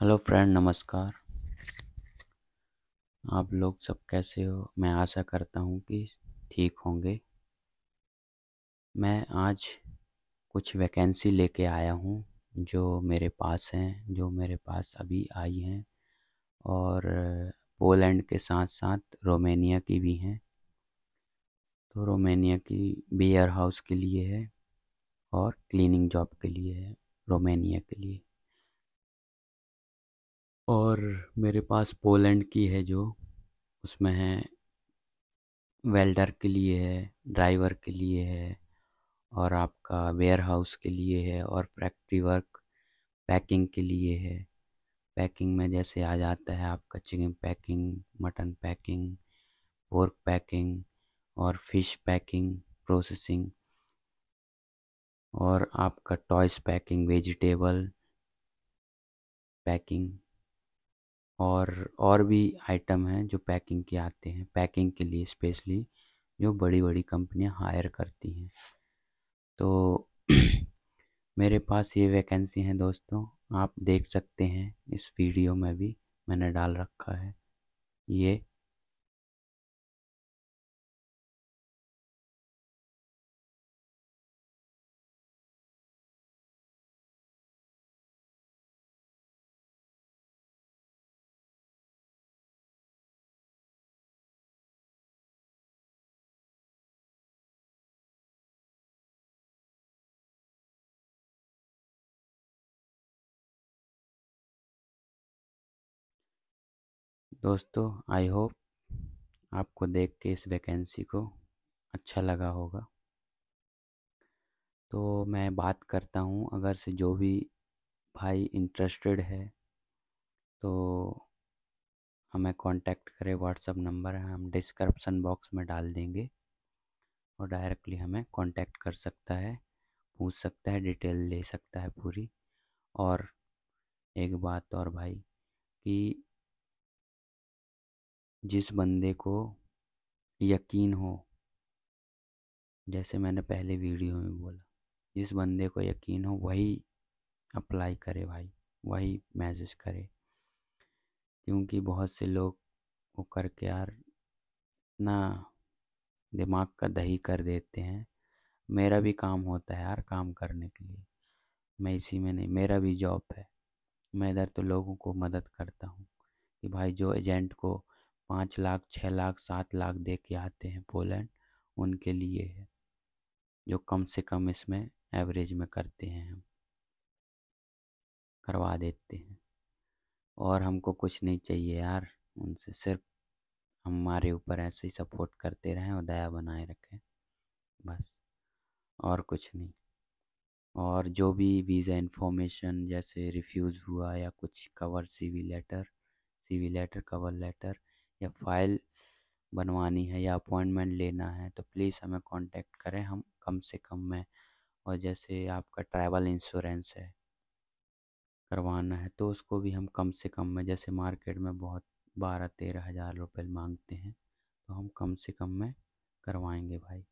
hello friend नमस्कार आप लोग सब कैसे हो मैं आशा करता हूँ कि ठीक होंगे मैं आज कुछ वैकेंसी लेके आया हूँ जो मेरे पास हैं जो मेरे पास अभी आई हैं और पोलैंड के साथ साथ रोमेनिया की भी हैं तो रोमेनिया की बेयर हाउस के लिए है और क्लीनिंग जॉब के लिए है रोमेनिया के लिए और मेरे पास पोलैंड की है जो उसमें है वेल्डर के लिए है ड्राइवर के लिए है और आपका वेयर हाउस के लिए है और फैक्ट्री वर्क पैकिंग के लिए है पैकिंग में जैसे आ जाता है आपका chicken packing mutton packing pork packing और फिश पैकिंग प्रोसेसिंग और आपका टॉयस पैकिंग वेजिटेबल पैकिंग और और भी आइटम हैं जो पैकिंग के आते हैं पैकिंग के लिए स्पेशली जो बड़ी बड़ी कंपनियां हायर करती हैं तो मेरे पास ये वैकेंसी हैं दोस्तों आप देख सकते हैं इस वीडियो में भी मैंने डाल रखा है ये दोस्तों आई होप आपको देख के इस वैकेंसी को अच्छा लगा होगा तो मैं बात करता हूँ अगर से जो भी भाई इंटरेस्टेड है तो हमें कांटेक्ट करें व्हाट्सअप नंबर है हम डिस्क्रिप्शन बॉक्स में डाल देंगे और डायरेक्टली हमें कांटेक्ट कर सकता है पूछ सकता है डिटेल ले सकता है पूरी और एक बात और भाई कि जिस बंदे को यकीन हो जैसे मैंने पहले वीडियो में बोला जिस बंदे को यकीन हो वही अप्लाई करे भाई वही मैसेज करे क्योंकि बहुत से लोग वो करके यार इतना दिमाग का दही कर देते हैं मेरा भी काम होता है यार काम करने के लिए मैं इसी में नहीं मेरा भी जॉब है मैं इधर तो लोगों को मदद करता हूँ कि भाई जो एजेंट को पाँच लाख छः लाख सात लाख दे के आते हैं पोलैंड उनके लिए है जो कम से कम इसमें एवरेज में करते हैं हम करवा देते हैं और हमको कुछ नहीं चाहिए यार उनसे सिर्फ हमारे ऊपर ऐसे ही सपोर्ट करते रहें और दया बनाए रखें बस और कुछ नहीं और जो भी वीज़ा इन्फॉर्मेशन जैसे रिफ्यूज़ हुआ या कुछ cover C we letter C we letter cover letter या फ़ाइल बनवानी है या अपॉइंटमेंट लेना है तो प्लीज़ हमें कांटेक्ट करें हम कम से कम में और जैसे आपका ट्रैवल इंश्योरेंस है करवाना है तो उसको भी हम कम से कम में जैसे मार्केट में बहुत बारह तेरह हज़ार रुपये मांगते हैं तो हम कम से कम में करवाएंगे भाई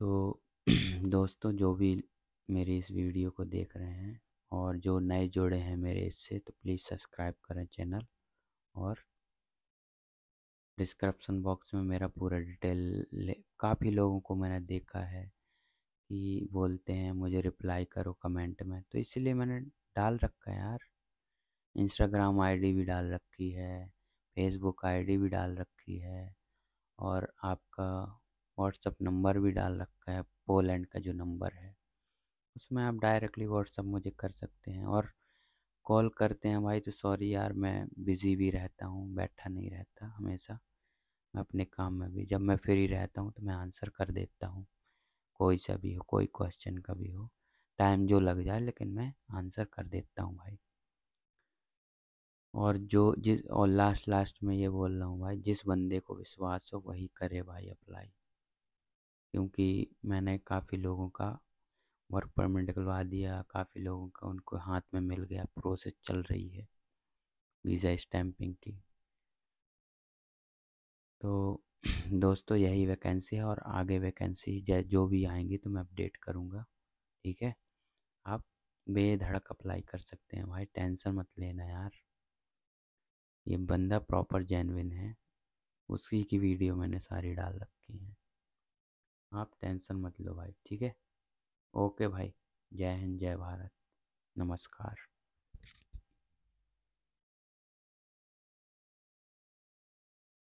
तो दोस्तों जो भी मेरी इस वीडियो को देख रहे हैं और जो नए जुड़े हैं मेरे इससे तो प्लीज़ सब्सक्राइब करें चैनल और डिस्क्रिप्शन बॉक्स में मेरा पूरा डिटेल काफ़ी लोगों को मैंने देखा है कि बोलते हैं मुझे रिप्लाई करो कमेंट में तो इसलिए मैंने डाल रखा है यार इंस्टाग्राम आईडी भी डाल रखी है फेसबुक आईडी भी डाल रखी है और आपका व्हाट्सअप नंबर भी डाल रखा है पोलैंड का जो नंबर है उसमें आप डायरेक्टली व्हाट्सअप मुझे कर सकते हैं और कॉल करते हैं भाई तो सॉरी यार मैं बिज़ी भी रहता हूँ बैठा नहीं रहता हमेशा मैं अपने काम में भी जब मैं फ्री रहता हूँ तो मैं आंसर कर देता हूँ कोई सा भी हो कोई क्वेश्चन का भी हो टाइम जो लग जाए लेकिन मैं आंसर कर देता हूँ भाई और जो जिस और लास्ट लास्ट में ये बोल रहा हूँ भाई जिस बंदे को विश्वास हो वही करे भाई अप्लाई क्योंकि मैंने काफ़ी लोगों का वर्क परमिट निकलवा दिया काफ़ी लोगों का उनको हाथ में मिल गया प्रोसेस चल रही है वीज़ा स्टैम्पिंग की तो दोस्तों यही वैकेंसी है और आगे वैकेंसी जो भी आएंगी तो मैं अपडेट करूँगा ठीक है आप बेधड़क अप्लाई कर सकते हैं भाई टेंशन मत लेना यार ये बंदा प्रॉपर जेनविन है उसी की वीडियो मैंने सारी डाल रखी है आप टेंशन मत लो भाई ठीक है ओके भाई जय हिंद जय भारत नमस्कार